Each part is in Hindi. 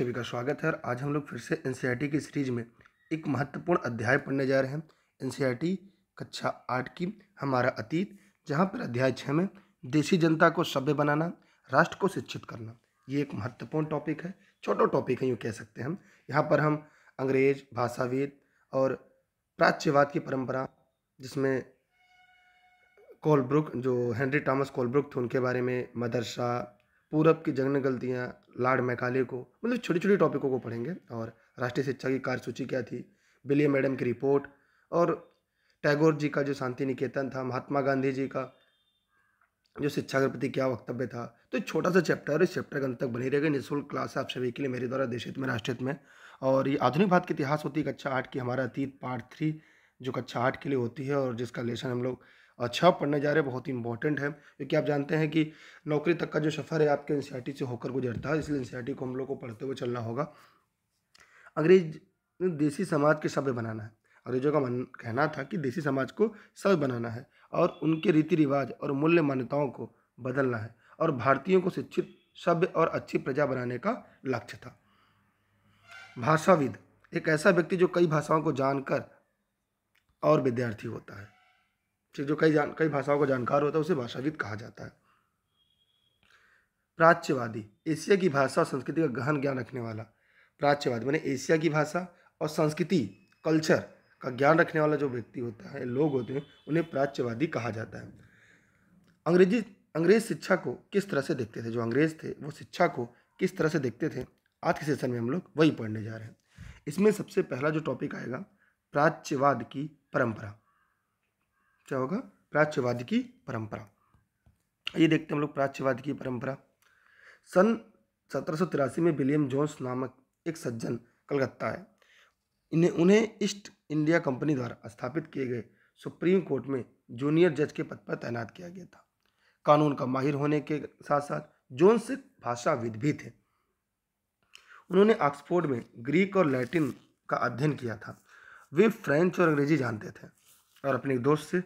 सभी का स्वागत है और आज हम लोग फिर से एन की सीरीज़ में एक महत्वपूर्ण अध्याय पढ़ने जा रहे हैं एन कक्षा आठ की हमारा अतीत जहाँ पर अध्याय छः में देशी जनता को सभ्य बनाना राष्ट्र को शिक्षित करना ये एक महत्वपूर्ण टॉपिक है छोटा टॉपिक है यूँ कह सकते हैं हम यहाँ पर हम अंग्रेज भाषाविद और प्राच्यवाद की परंपरा जिसमें कोलब्रुक जो हेनरी टॉमस कोलब्रुक थे उनके बारे में मदरसा पूरब की जगन गलतियाँ लाड मैकाले को मतलब छोटे छोटे टॉपिकों को पढ़ेंगे और राष्ट्रीय शिक्षा की कार्यसूची क्या थी बिलिय मैडम की रिपोर्ट और टैगोर जी का जो शांति निकेतन था महात्मा गांधी जी का जो शिक्षा के प्रति क्या वक्तव्य था तो एक छोटा सा चैप्टर और इस चैप्टर के अंत तक बनी रहेगा निःशुल्क क्लास है आप सभी के लिए मेरे द्वारा देश हित में राष्ट्र हित में और ये आधुनिक भारत के इतिहास होती है कक्षा आठ की हमारा अतीत पार्ट थ्री जो कक्षा आठ के लिए होती है और जिसका लेसन हम लोग अच्छा पढ़ने जा रहे हैं बहुत ही इंपॉर्टेंट है क्योंकि आप जानते हैं कि नौकरी तक का जो सफ़र है आपके एन से होकर गुजरता है इसलिए एन को हम लोग को पढ़ते हुए चलना होगा अंग्रेज देसी समाज के सभ्य बनाना है अंग्रेजों का मन कहना था कि देसी समाज को सभ्य बनाना है और उनके रीति रिवाज और मूल्य मान्यताओं को बदलना है और भारतीयों को शिक्षित सभ्य और अच्छी प्रजा बनाने का लक्ष्य था भाषाविद एक ऐसा व्यक्ति जो कई भाषाओं को जानकर और विद्यार्थी होता है जो कई जान कई भाषाओं का जानकार होता है उसे भाषाविद कहा जाता है प्राच्यवादी एशिया की भाषा और संस्कृति का गहन ज्ञान रखने वाला प्राच्यवादी मैंने एशिया की भाषा और संस्कृति कल्चर का ज्ञान रखने वाला जो व्यक्ति होता है लोग होते हैं उन्हें प्राच्यवादी कहा जाता है अंग्रेजी अंग्रेज शिक्षा को किस तरह से देखते थे जो अंग्रेज थे वो शिक्षा को किस तरह से देखते थे आज के सेशन में हम लोग वही पढ़ने जा रहे हैं इसमें सबसे पहला जो टॉपिक आएगा प्राच्यवाद की परंपरा क्या होगा प्राच्यवाद की परंपरा ये देखते हैं हम लोग प्राच्यवाद की परंपरा सन सत्रह में विलियम जोन्स नामक एक सज्जन कलकत्ता है इन्हें उन्हें ईस्ट इंडिया कंपनी द्वारा स्थापित किए गए सुप्रीम कोर्ट में जूनियर जज के पद पर तैनात किया गया था कानून का माहिर होने के साथ साथ जोन्स एक भाषाविद भी थे उन्होंने ऑक्सफोर्ड में ग्रीक और लैटिन का अध्ययन किया था वे फ्रेंच और अंग्रेजी जानते थे और अपने दोस्त से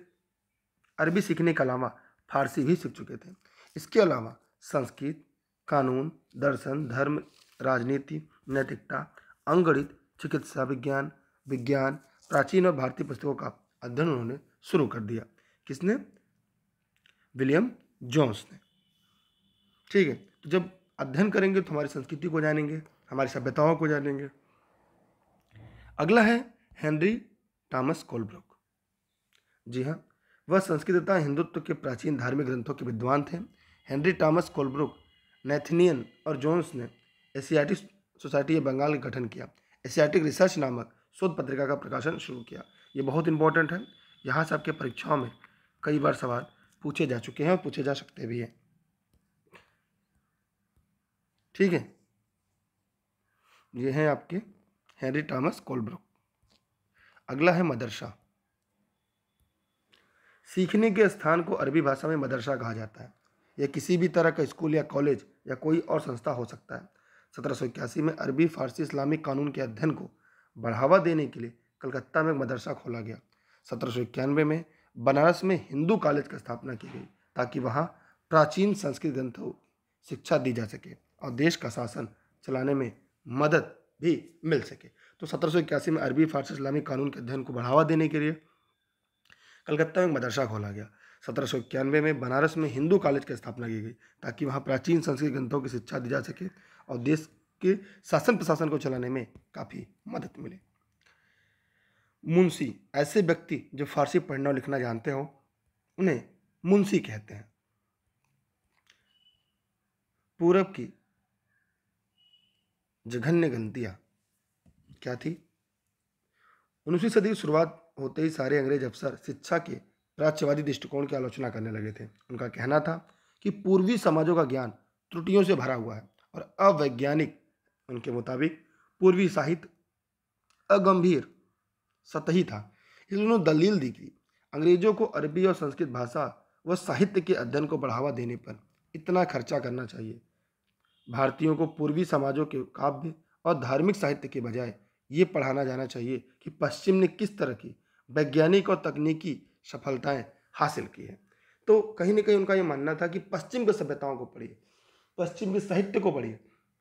अरबी सीखने के अलावा फारसी भी सीख चुके थे इसके अलावा संस्कृत कानून दर्शन धर्म राजनीति नैतिकता अंगणित चिकित्सा विज्ञान विज्ञान प्राचीन और भारतीय पुस्तकों का अध्ययन उन्होंने शुरू कर दिया किसने विलियम जोन्स ने ठीक है तो जब अध्ययन करेंगे तो हमारी संस्कृति को जानेंगे हमारी सभ्यताओं को जानेंगे अगला है हेनरी टॉमस कोलब्रुक जी हाँ वह संस्कृत तथा हिंदुत्व के प्राचीन धार्मिक ग्रंथों के विद्वान थे हेनरी टॉमस कोलब्रुक नेथनियन और जोन्स ने एशियाटिक सोसाइटी ऑफ बंगाल का गठन किया एशियाटिक रिसर्च नामक शोध पत्रिका का प्रकाशन शुरू किया ये बहुत इंपॉर्टेंट है यहाँ से आपके परीक्षाओं में कई बार सवाल पूछे जा चुके हैं और पूछे जा सकते भी हैं ठीक है ये हैं आपके हेनरी टॉमस कोलब्रुक अगला है मदरसा सीखने के स्थान को अरबी भाषा में मदरसा कहा जाता है यह किसी भी तरह का स्कूल या कॉलेज या कोई और संस्था हो सकता है सत्रह में अरबी फारसी इस्लामिक कानून के अध्ययन को बढ़ावा देने के लिए कलकत्ता में मदरसा खोला गया सत्रह में बनारस में हिंदू कॉलेज की स्थापना की गई ताकि वहाँ प्राचीन संस्कृत ग्रंथों की शिक्षा दी जा सके और देश का शासन चलाने में मदद भी मिल सके तो सत्रह में अरबी फारसी इस्लामिक कानून के अध्ययन को बढ़ावा देने के लिए कलकत्ता में मदरसा खोला गया सत्रह में बनारस में हिंदू कॉलेज की स्थापना की गई ताकि वहाँ प्राचीन संस्कृत ग्रंथों की शिक्षा दी जा सके और देश के शासन प्रशासन को चलाने में काफ़ी मदद मिले मुंशी ऐसे व्यक्ति जो फारसी पढ़ना और लिखना जानते हो उन्हें मुंशी कहते हैं पूरब की जघन्य गलतियाँ क्या थी उन्नीसवीं सदी की शुरुआत होते ही सारे अंग्रेज अफसर शिक्षा के प्राच्यवादी दृष्टिकोण की आलोचना करने लगे थे उनका कहना था कि पूर्वी समाजों का ज्ञान त्रुटियों से भरा हुआ है और अवैज्ञानिक उनके मुताबिक पूर्वी साहित्य अगंभीर सतही था इसलिए उन्होंने दलील दी कि अंग्रेजों को अरबी और संस्कृत भाषा व साहित्य के अध्ययन को बढ़ावा देने पर इतना खर्चा करना चाहिए भारतीयों को पूर्वी समाजों के काव्य और धार्मिक साहित्य के बजाय ये पढ़ाना जाना चाहिए कि पश्चिम ने किस तरह की वैज्ञानिक और तकनीकी सफलताएं हासिल की है तो कहीं ना कहीं उनका ये मानना था कि पश्चिम की सभ्यताओं को पढ़िए पश्चिम के साहित्य को पढ़िए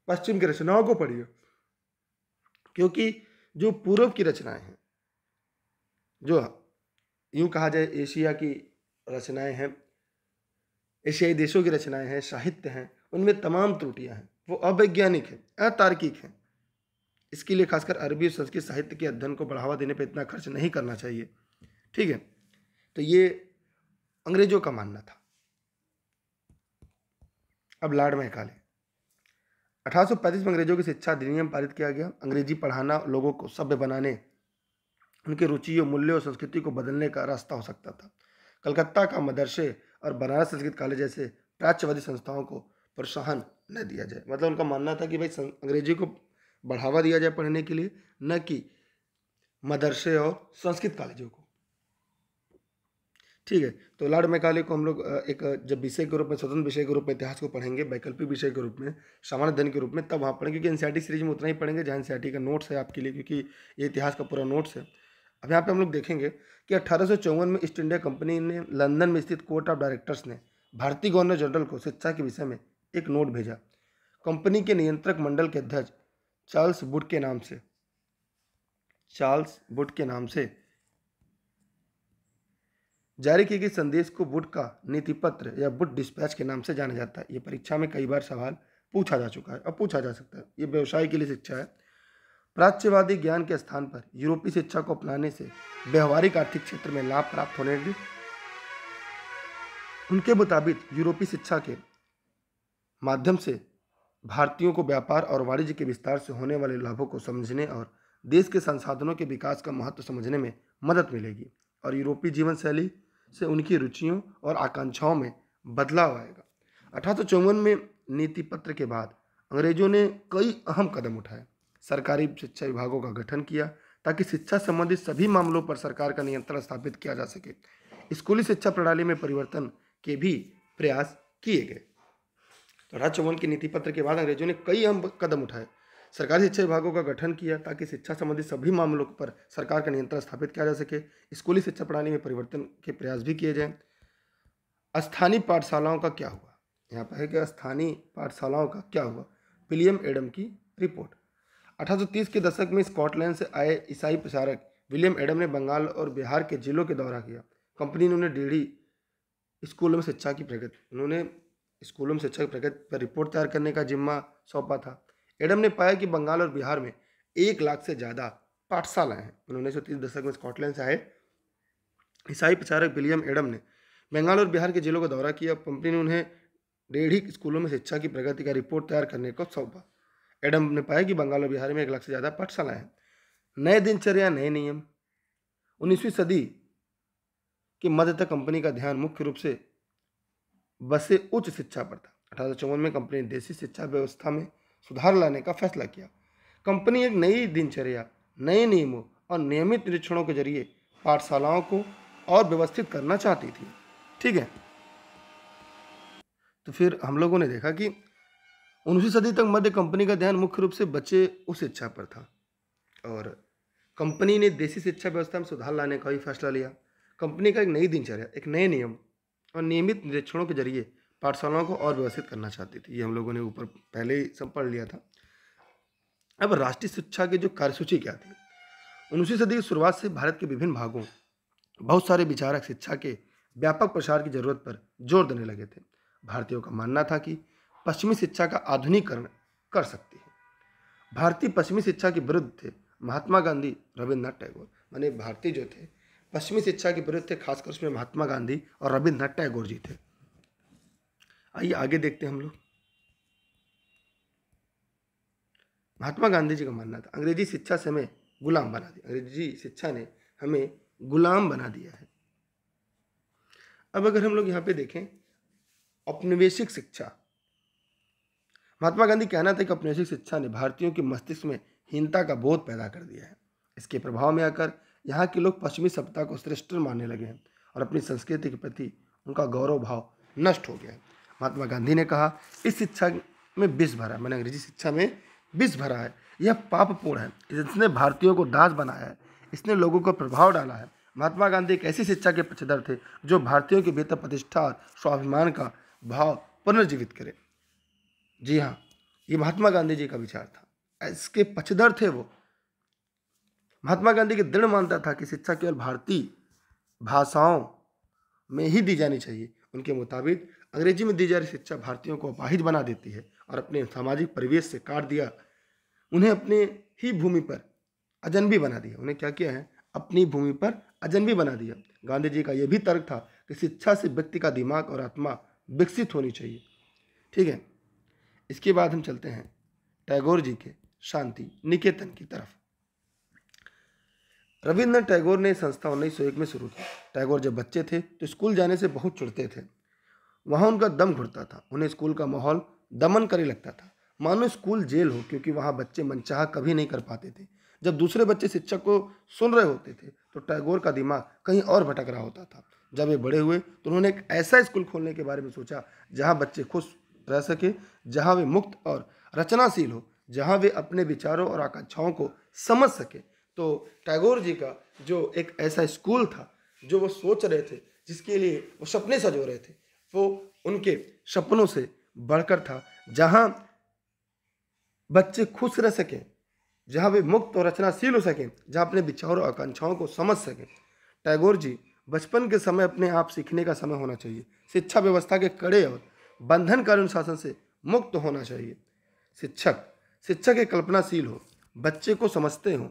पश्चिम की रचनाओं को पढ़िए क्योंकि जो पूर्व की रचनाएं हैं जो यूँ कहा जाए एशिया की रचनाएं हैं एशियाई देशों की रचनाएं हैं साहित्य हैं उनमें तमाम त्रुटियां हैं वो अवैज्ञानिक हैं अतार्किक हैं इसके लिए खासकर अरबी और संस्कृत साहित्य के अध्ययन को बढ़ावा देने पर इतना खर्च नहीं करना चाहिए ठीक है तो ये अंग्रेजों का मानना था अब लार्ड महकाले 1835 में अंग्रेजों की शिक्षा अधिनियम पारित किया गया अंग्रेजी पढ़ाना लोगों को सभ्य बनाने उनकी रुचियों मूल्यों और संस्कृति को बदलने का रास्ता हो सकता था कलकत्ता का मदरसे और बनारस संस्कृत कॉलेज जैसे प्राच्यवादी संस्थाओं को प्रोत्साहन न दिया जाए मतलब उनका मानना था कि भाई अंग्रेजी को बढ़ावा दिया जाए पढ़ने के लिए न कि मदरसे और संस्कृत कॉलेजों को ठीक है तो लाड मैकाले को हम लोग एक जब विषय के रूप में स्वतंत्र विषय के रूप में इतिहास को पढ़ेंगे वैकल्पिक विषय के रूप में सामान्य धन के रूप में तब वहाँ पढ़ेंगे क्योंकि एनसीआरटी सीरीज e में उतना ही पढ़ेंगे जहाँ एनसीआरटी e का नोट्स है आपके लिए क्योंकि ये इतिहास का पूरा नोट्स है अब यहाँ पे हम लोग देखेंगे कि अठारह में ईस्ट इंडिया कंपनी ने लंदन में स्थित कोर्ट ऑफ डायरेक्टर्स ने भारतीय गवर्नर जनरल को शिक्षा के विषय में एक नोट भेजा कंपनी के नियंत्रक मंडल के अध्यक्ष चार्ल्स बुट के नाम से चार्ल्स बुट के नाम से जारी किए गए संदेश को बुट का नीति पत्र या बुट डिस्पैच के नाम से जाना जाता है ये परीक्षा में कई बार सवाल पूछा जा चुका है और पूछा जा सकता है ये व्यवसाय के लिए शिक्षा है प्राच्यवादी ज्ञान के स्थान पर यूरोपीय शिक्षा को अपनाने से व्यवहारिक आर्थिक क्षेत्र में लाभ प्राप्त होने लगे उनके मुताबिक यूरोपीय शिक्षा के माध्यम से भारतीयों को व्यापार और वाणिज्य के विस्तार से होने वाले लाभों को समझने और देश के संसाधनों के विकास का महत्व समझने में मदद मिलेगी और यूरोपीय जीवन शैली से उनकी रुचियों और आकांक्षाओं में बदलाव आएगा अठारह में नीति पत्र के बाद अंग्रेजों ने कई अहम कदम उठाए सरकारी शिक्षा विभागों का गठन किया ताकि शिक्षा संबंधित सभी मामलों पर सरकार का नियंत्रण स्थापित किया जा सके स्कूली शिक्षा प्रणाली में परिवर्तन के भी प्रयास किए गए राज्यवन के नीति पत्र के बाद अंग्रेजों ने कई अहम कदम उठाए सरकारी शिक्षा विभागों का गठन किया ताकि शिक्षा संबंधित सभी मामलों पर सरकार का नियंत्रण स्थापित किया जा सके स्कूली शिक्षा प्रणाली में परिवर्तन के प्रयास भी किए जाएं स्थानीय पाठशालाओं का क्या हुआ यहाँ पर है कि स्थानीय पाठशालाओं का क्या हुआ विलियम एडम की रिपोर्ट 1830 के दशक में स्कॉटलैंड से आए ईसाई प्रचारक विलियम एडम ने बंगाल और बिहार के जिलों के दौरा किया कंपनी ने उन्हें डेढ़ी स्कूलों में शिक्षा की प्रगति उन्होंने स्कूलों में शिक्षा की प्रगति पर रिपोर्ट तैयार करने का जिम्मा सौंपा था एडम ने पाया कि बंगाल और बिहार में एक लाख से ज़्यादा पाठशालाएं हैं उन्होंने तीस दशक में स्कॉटलैंड से आए ईसाई प्रचारक विलियम एडम ने बंगाल और बिहार के जिलों का दौरा किया कंपनी ने उन्हें डेढ़ ही स्कूलों में शिक्षा की प्रगति का रिपोर्ट तैयार करने को सौंपा एडम ने पाया कि बंगाल और बिहार में एक लाख से ज़्यादा पाठशालाएं हैं नए दिनचर्या नए नियम उन्नीसवीं सदी के मध्य तक कंपनी का ध्यान मुख्य रूप से बसे उच्च शिक्षा पर था अठारह में कंपनी ने देशी शिक्षा व्यवस्था में सुधार लाने का फैसला किया कंपनी एक नई दिनचर्या नए नियमों और नियमित निरीक्षणों के जरिए पाठशालाओं को और व्यवस्थित करना चाहती थी ठीक है तो फिर हम लोगों ने देखा कि उन्नीसवीं सदी तक मध्य कंपनी का ध्यान मुख्य रूप से बच्चे उस शिक्षा पर था और कंपनी ने देसी शिक्षा व्यवस्था में सुधार लाने का भी फैसला लिया कंपनी का एक नई दिनचर्या एक नए नियम और नियमित निरीक्षणों के जरिए पाठशालाओं को और व्यवस्थित करना चाहती थी ये हम लोगों ने ऊपर पहले ही सब पढ़ लिया था अब राष्ट्रीय शिक्षा की जो कार्यसूची क्या थी उन्नीसवीं सदी की शुरुआत से भारत के विभिन्न भागों बहुत सारे विचारक शिक्षा के व्यापक प्रसार की जरूरत पर जोर देने लगे थे भारतीयों का मानना था कि पश्चिमी शिक्षा का आधुनिकरण कर सकती है भारतीय पश्चिमी शिक्षा के विरुद्ध थे महात्मा गांधी रविन्द्रनाथ टैगोर मानी भारतीय जो थे पश्चिमी शिक्षा के विरुद्ध थे खासकर उसमें महात्मा गांधी और रविन्द्रनाथ टैगोर जी थे आइए आगे देखते हैं हम लोग महात्मा गांधी जी का मानना था अंग्रेजी शिक्षा से हमें गुलाम बना दिया अंग्रेजी शिक्षा ने हमें गुलाम बना दिया है अब अगर हम लोग यहाँ पे देखें औपनिवेशिक शिक्षा महात्मा गांधी कहना था कि औपनिवेशिक शिक्षा ने भारतीयों के मस्तिष्क में हीनता का बोध पैदा कर दिया है इसके प्रभाव में आकर यहाँ के लोग पश्चिमी सभ्यता को श्रेष्ठ मानने लगे हैं और अपनी संस्कृति के प्रति उनका गौरव भाव नष्ट हो गया है महात्मा गांधी ने कहा इस शिक्षा में विष भरा है मैंने अंग्रेजी शिक्षा में विष भरा है यह पापपूर्ण है इसने भारतीयों को दास बनाया है इसने लोगों को प्रभाव डाला है महात्मा गांधी एक ऐसी शिक्षा के पक्षधर थे जो भारतीयों के भीतर प्रतिष्ठा और स्वाभिमान का भाव पुनर्जीवित करे जी हाँ ये महात्मा गांधी जी का विचार था इसके पक्षधर थे वो महात्मा गांधी की दृढ़ मानता था कि शिक्षा केवल भारतीय भाषाओं में ही दी जानी चाहिए उनके मुताबिक अंग्रेजी में दी जा रही शिक्षा भारतीयों को अपाहिज बना देती है और अपने सामाजिक परिवेश से काट दिया उन्हें अपने ही भूमि पर अजनबी बना दिया उन्हें क्या किया है अपनी भूमि पर अजनबी बना दिया गांधी जी का यह भी तर्क था कि शिक्षा से व्यक्ति का दिमाग और आत्मा विकसित होनी चाहिए ठीक है इसके बाद हम चलते हैं टैगोर जी के शांति निकेतन की तरफ रविन्द्रनाथ टैगोर ने संस्था उन्नीस सौ में शुरू की टैगोर जब बच्चे थे तो स्कूल जाने से बहुत चुड़ते थे वहाँ उनका दम घुटता था उन्हें स्कूल का माहौल दमन करे लगता था मानो स्कूल जेल हो क्योंकि वहाँ बच्चे मनचाह कभी नहीं कर पाते थे जब दूसरे बच्चे शिक्षक को सुन रहे होते थे तो टैगोर का दिमाग कहीं और भटक रहा होता था जब वे बड़े हुए तो उन्होंने एक ऐसा स्कूल खोलने के बारे में सोचा जहाँ बच्चे खुश रह सके जहाँ वे मुक्त और रचनाशील हो जहाँ वे अपने विचारों और आकांक्षाओं को समझ सके तो टैगोर जी का जो एक ऐसा स्कूल था जो वो सोच रहे थे जिसके लिए वो सपने सजो रहे थे वो उनके सपनों से बढ़कर था जहाँ बच्चे खुश रह सकें जहाँ वे मुक्त और रचनाशील हो सकें जहाँ अपने विचारों और आकांक्षाओं को समझ सकें टैगोर जी बचपन के समय अपने आप सीखने का समय होना चाहिए शिक्षा व्यवस्था के कड़े और बंधन का अनुशासन से मुक्त होना चाहिए शिक्षक शिक्षक एक कल्पनाशील हो बच्चे को समझते हों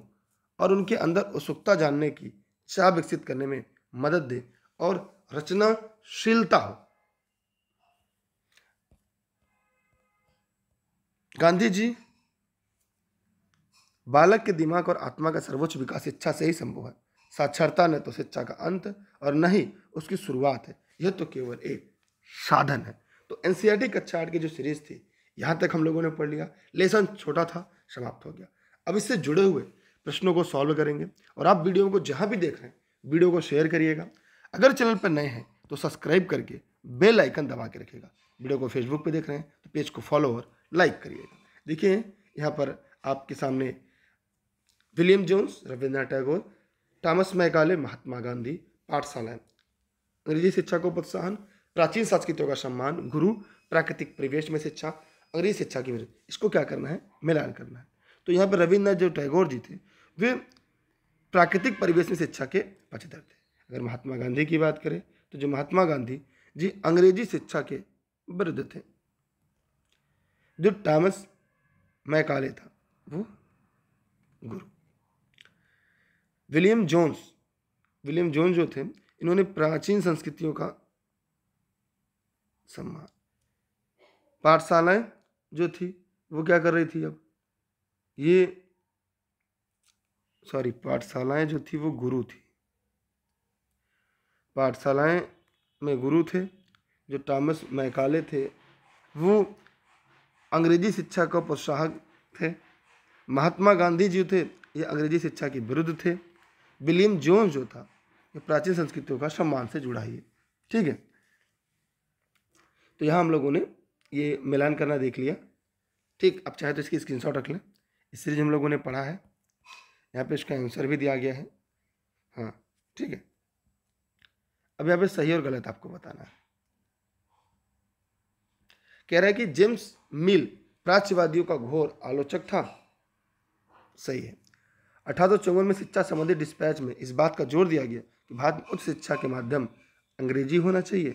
और उनके अंदर उत्सुकता जानने की चाह विकसित करने में मदद दे और रचनाशीलता हो गांधी जी बालक के दिमाग और आत्मा का सर्वोच्च विकास इच्छा से ही संभव है साक्षरता न तो शिक्षा का अंत और न ही उसकी शुरुआत है यह तो केवल एक साधन है तो एन सी कक्षा आठ की जो सीरीज थी यहाँ तक हम लोगों ने पढ़ लिया लेसन छोटा था समाप्त हो गया अब इससे जुड़े हुए प्रश्नों को सॉल्व करेंगे और आप वीडियो को जहाँ भी देख रहे हैं वीडियो को शेयर करिएगा अगर चैनल पर नए हैं तो सब्सक्राइब करके बेल आइकन दबा के रखिएगा वीडियो को फेसबुक पे देख रहे हैं तो पेज को फॉलो और लाइक करिएगा देखिए यहाँ पर आपके सामने William Jones Rabindranath Tagore Thomas Macaulay Mahatma Gandhi पाठशालाएं अंग्रेजी शिक्षा को प्रोत्साहन प्राचीन संस्कृतियों का सम्मान गुरु प्राकृतिक परिवेश में शिक्षा अंग्रेजी शिक्षा की वजह इसको क्या करना है मिलान करना है तो यहाँ पर रविन्द्रनाथ जो टैगोर जी थे वे प्राकृतिक परिवेश में शिक्षा के पक्षधर थे अगर महात्मा गांधी की बात करें तो जो महात्मा गांधी जी अंग्रेजी शिक्षा के विरुद्ध थे जो टॉमस मैकाले था वो गुरु विलियम जोन्स विलियम जोन्स जो थे इन्होंने प्राचीन संस्कृतियों का सम्मान पाठशालाएं जो थी वो क्या कर रही थी अब ये सॉरी पाठशालाएं जो थी वो गुरु थी पाठशालाएं में गुरु थे जो टॉमस मैकाले थे वो अंग्रेजी शिक्षा का प्रोत्साहक थे महात्मा गांधी जी थे ये अंग्रेजी शिक्षा के विरुद्ध थे विलियम जोन्स जो था ये प्राचीन संस्कृतियों का सम्मान से जुड़ा ही है ठीक है तो यहाँ हम लोगों ने ये मिलान करना देख लिया ठीक आप चाहे तो इसकी स्क्रीनशॉट रख लें इस सीरीज हम लोगों ने पढ़ा है यहाँ पे इसका आंसर भी दिया गया है हाँ ठीक है अब यहाँ पे सही और गलत आपको बताना है कह रहा है कि जेम्स मिल प्राच्यवादियों का घोर आलोचक था सही है अठारह सौ में शिक्षा संबंधी डिस्पैच में इस बात का जोर दिया गया कि भारत में उच्च शिक्षा के माध्यम अंग्रेजी होना चाहिए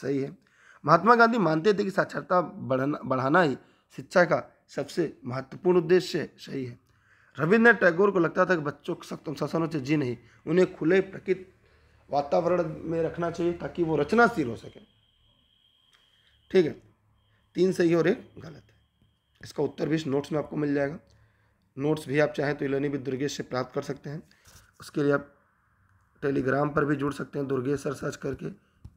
सही है महात्मा गांधी मानते थे कि साक्षरता बढ़ाना बढ़ाना ही शिक्षा का सबसे महत्वपूर्ण उद्देश्य सही है रविन्द्रनाथ टैगोर को लगता था कि बच्चों के सख्त अनुशासन होना चाहिए जी नहीं उन्हें खुले प्रकृत वातावरण में रखना चाहिए ताकि वो रचनाशील हो सके ठीक है तीन सही और एक गलत है इसका उत्तर भी इस नोट्स में आपको मिल जाएगा नोट्स भी आप चाहें तो इलेनी भी दुर्गेश से प्राप्त कर सकते हैं उसके लिए आप टेलीग्राम पर भी जुड़ सकते हैं दुर्गेश सर सर्च करके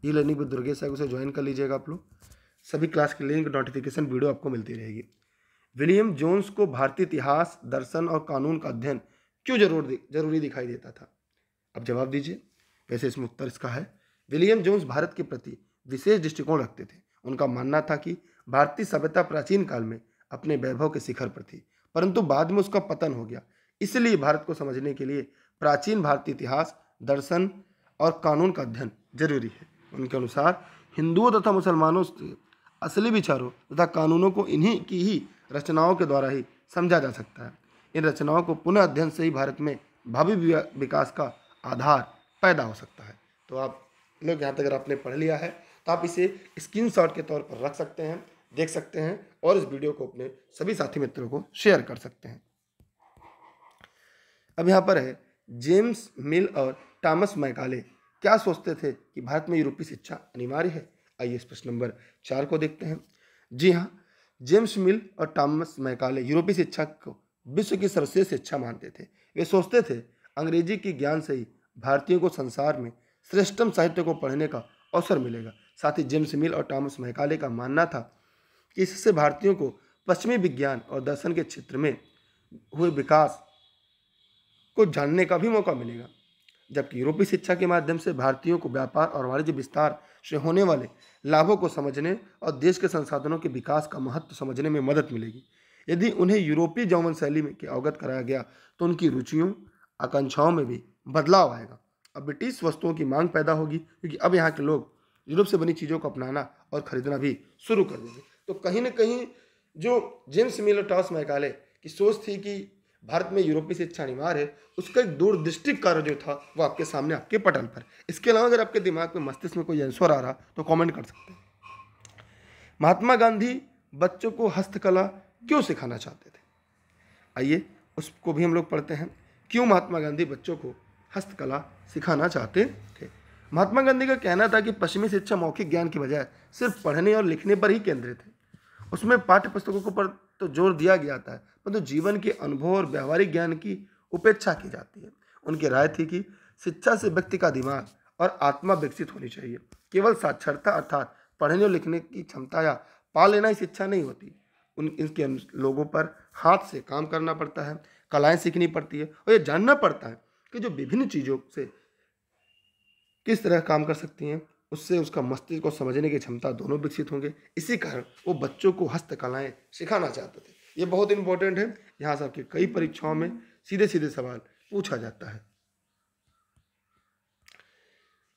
E learning with Durgesh sir उसे ज्वाइन कर लीजिएगा आप लोग सभी क्लास की लिंक नोटिफिकेशन वीडियो आपको मिलती रहेगी विलियम जोन्स को भारतीय इतिहास दर्शन और कानून का अध्ययन क्यों जरूर दि, जरूरी दिखाई देता था अब जवाब दीजिए वैसे इसमें उत्तर इसका है विलियम जोन्स भारत के प्रति विशेष दृष्टिकोण रखते थे उनका मानना था कि भारतीय सभ्यता प्राचीन काल में अपने वैभव के शिखर पर थी परंतु बाद में उसका पतन हो गया इसलिए भारत को समझने के लिए प्राचीन भारतीय इतिहास दर्शन और कानून का अध्ययन जरूरी है उनके अनुसार हिंदुओं तथा मुसलमानों के असली विचारों तथा कानूनों को इन्हीं की ही रचनाओं के द्वारा ही समझा जा सकता है इन रचनाओं को पुनः अध्ययन से ही भारत में भावी विकास का आधार पैदा हो सकता है तो आप लोग यहाँ तक अगर आपने पढ़ लिया है तो आप इसे स्क्रीन के तौर पर रख सकते हैं देख सकते हैं और इस वीडियो को अपने सभी साथी मित्रों को शेयर कर सकते हैं अब यहाँ पर है जेम्स मिल और टॉमस मैकाले क्या सोचते थे कि भारत में यूरोपीय शिक्षा अनिवार्य है आइए इस प्रश्न नंबर चार को देखते हैं जी हाँ जेम्स मिल और टॉमस मैकाले यूरोपीय शिक्षा को विश्व की सर्वश्रेष्ठ शिक्षा मानते थे वे सोचते थे अंग्रेजी के ज्ञान से ही भारतीयों को संसार में श्रेष्ठम साहित्य को पढ़ने का अवसर मिलेगा साथ ही जेम्स मिल और टॉमस मैकाले का मानना था कि इससे भारतीयों को पश्चिमी विज्ञान और दर्शन के क्षेत्र में हुए विकास को जानने का भी मौका मिलेगा जबकि यूरोपीय शिक्षा के माध्यम से भारतीयों को व्यापार और वाणिज्य विस्तार से होने वाले लाभों को समझने और देश के संसाधनों के विकास का महत्व समझने में मदद मिलेगी यदि उन्हें यूरोपीय जौवन शैली में के अवगत कराया गया तो उनकी रुचियों आकांक्षाओं में भी बदलाव आएगा अब ब्रिटिश वस्तुओं की मांग पैदा होगी क्योंकि अब यहाँ के लोग यूरोप से बनी चीज़ों को अपनाना और ख़रीदना भी शुरू कर देंगे तो कहीं ना कहीं जो जेम्स मिलर टॉस मैकाले की सोच थी कि भारत में यूरोपीय शिक्षा अनिवार्य है उसका एक दूरदृष्टि कार्य जो था वो आपके सामने आपके पटल पर इसके अलावा अगर आपके दिमाग में मस्तिष्क में कोई आंसर आ रहा तो कमेंट कर सकते हैं महात्मा गांधी बच्चों को हस्तकला क्यों सिखाना चाहते थे आइए उसको भी हम लोग पढ़ते हैं क्यों महात्मा गांधी बच्चों को हस्तकला सिखाना चाहते थे महात्मा गांधी का कहना था कि पश्चिमी शिक्षा मौखिक ज्ञान के बजाय सिर्फ पढ़ने और लिखने पर ही केंद्रित है उसमें पाठ्य पुस्तकों को पढ़ तो जोर दिया गया था परंतु तो जीवन के अनुभव और व्यवहारिक ज्ञान की उपेक्षा की जाती है उनकी राय थी कि शिक्षा से व्यक्ति का दिमाग और आत्मा विकसित होनी चाहिए केवल साक्षरता अर्थात पढ़ने और लिखने की क्षमता या पा लेना ही शिक्षा नहीं होती उन इनके लोगों पर हाथ से काम करना पड़ता है कलाएं सीखनी पड़ती है और ये जानना पड़ता है कि जो विभिन्न चीज़ों से किस तरह काम कर सकती हैं उससे उसका मस्तिष्क और समझने की क्षमता दोनों विकसित होंगे इसी कारण वो बच्चों को हस्तकलाएँ सिखाना चाहते थे ये बहुत इंपॉर्टेंट है यहाँ से आपके कई परीक्षाओं में सीधे सीधे सवाल पूछा जाता है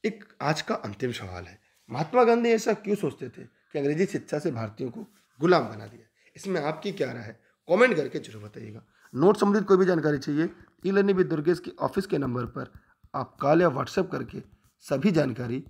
एक आज का अंतिम सवाल है महात्मा गांधी ऐसा क्यों सोचते थे कि अंग्रेजी शिक्षा से भारतीयों को गुलाम बना दिया इसमें आपकी क्या राय है कमेंट करके जरूर बताइएगा नोट संबंधित कोई भी जानकारी चाहिए ई लर्निंग विद दुर्गेश के ऑफिस के नंबर पर आप कॉल या व्हाट्सएप करके सभी जानकारी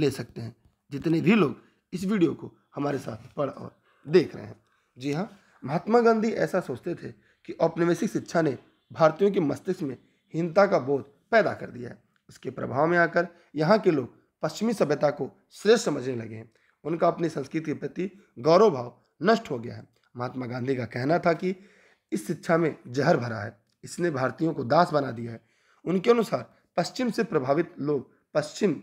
ले सकते हैं जितने भी लोग इस वीडियो को हमारे साथ पढ़ और देख रहे हैं जी हाँ महात्मा गांधी ऐसा सोचते थे कि औपनिवेशिक शिक्षा ने भारतीयों के मस्तिष्क में हीनता का बोध पैदा कर दिया है उसके प्रभाव में आकर यहाँ के लोग पश्चिमी सभ्यता को श्रेष्ठ समझने लगे हैं उनका अपनी संस्कृति के प्रति गौरव भाव नष्ट हो गया है महात्मा गांधी का कहना था कि इस शिक्षा में जहर भरा है इसने भारतीयों को दास बना दिया है उनके अनुसार पश्चिम से प्रभावित लोग पश्चिम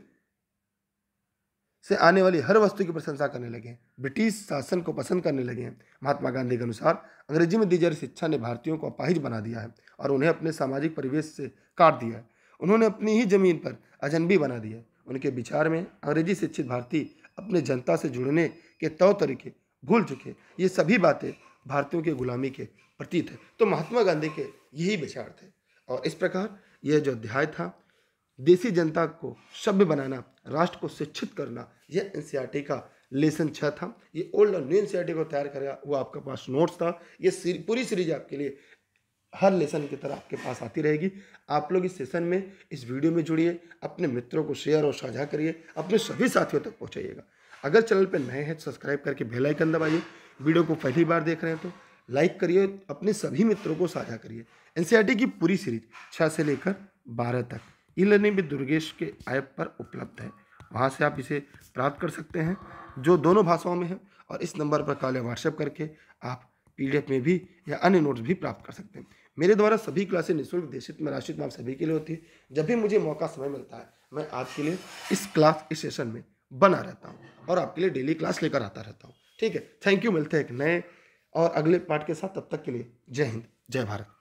से आने वाली हर वस्तु की प्रशंसा करने लगे ब्रिटिश शासन को पसंद करने लगे महात्मा गांधी के अनुसार अंग्रेजी में दी जा रही शिक्षा ने भारतीयों को अपाहिज बना दिया है और उन्हें अपने सामाजिक परिवेश से काट दिया है उन्होंने अपनी ही जमीन पर अजनबी बना दिया उनके विचार में अंग्रेजी शिक्षित भारतीय अपने जनता से जुड़ने के तौर तरीके भूल चुके ये सभी बातें भारतीयों की गुलामी के प्रतीत है तो महात्मा गांधी के यही विचार थे और इस प्रकार यह जो अध्याय था देसी जनता को सभ्य बनाना राष्ट्र को शिक्षित करना यह एन e का लेसन छः था ये ओल्ड और न्यू एन को तैयार करेगा वो आपके पास नोट्स था ये पूरी सीरीज आपके लिए हर लेसन की तरह आपके पास आती रहेगी आप लोग इस सेशन में इस वीडियो में जुड़िए अपने मित्रों को शेयर और साझा करिए अपने सभी साथियों तक पहुँचाइएगा अगर चैनल पर नए हैं तो सब्सक्राइब करके बेल आइकन दबाइए वीडियो को पहली बार देख रहे हैं तो लाइक करिए अपने सभी मित्रों को साझा करिए एन e की पूरी सीरीज छः से लेकर बारह तक ई लर्निंग भी दुर्गेश के ऐप पर उपलब्ध है वहाँ से आप इसे प्राप्त कर सकते हैं जो दोनों भाषाओं में है और इस नंबर पर कॉल या व्हाट्सएप करके आप पीडीएफ में भी या अन्य नोट्स भी प्राप्त कर सकते हैं मेरे द्वारा सभी क्लासें निःशुल्क देशित में राशि में आप सभी के लिए होती है जब भी मुझे मौका समय मिलता है मैं आपके लिए इस क्लास इस सेशन में बना रहता हूँ और आपके लिए डेली क्लास लेकर आता रहता हूँ ठीक है थैंक यू मिलते हैं एक नए और अगले पार्ट के साथ तब तक के लिए जय हिंद जय भारत